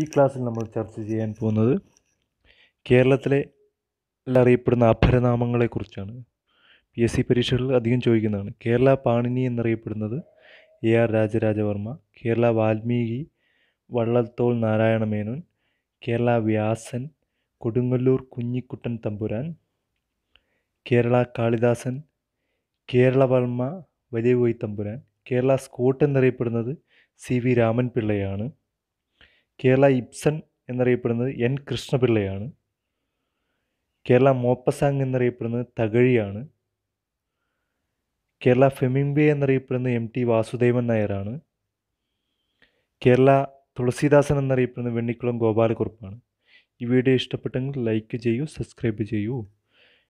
ഈ ക്ലാസ്സിൽ നമ്മൾ ചർച്ച ചെയ്യാൻ പോകുന്നത് കേരളത്തിലെ അറിയപ്പെടുന്ന അപരനാമങ്ങളെക്കുറിച്ചാണ് പി എസ് സി പരീക്ഷകളിൽ അധികം ചോദിക്കുന്നതാണ് കേരള പാണിനി എന്നറിയപ്പെടുന്നത് A R Rajarajavarma Kerala Valmiki Vallathol Narayana Menon Kerala Vyasan Kodungallur Kunhikuttan Thampuran Kerala Kalidasan Keralavarma Valiya Koyi Thampuran Kerala Scott എന്നറിയപ്പെടുന്നത് സി വി രാമൻ പിള്ളയാണ് കേരള ഇബ്സൻ എന്നറിയപ്പെടുന്നത് എൻ കൃഷ്ണപിള്ളയാണ് കേരള മോപ്പസാങ് എന്നറിയപ്പെടുന്നത് തകഴിയാണ് കേരള ഫെമിംബെ എന്നറിയപ്പെടുന്നത് എം ടി വാസുദേവൻ നായരാണ് കേരള തുളസീദാസൻ എന്നറിയപ്പെടുന്നത് വെണ്ണിക്കുളം ഗോപാലകുറുപ്പാണ് ഈ വീഡിയോ ഇഷ്ടപ്പെട്ടെങ്കിൽ ലൈക്ക് ചെയ്യൂ സബ്സ്ക്രൈബ് ചെയ്യൂ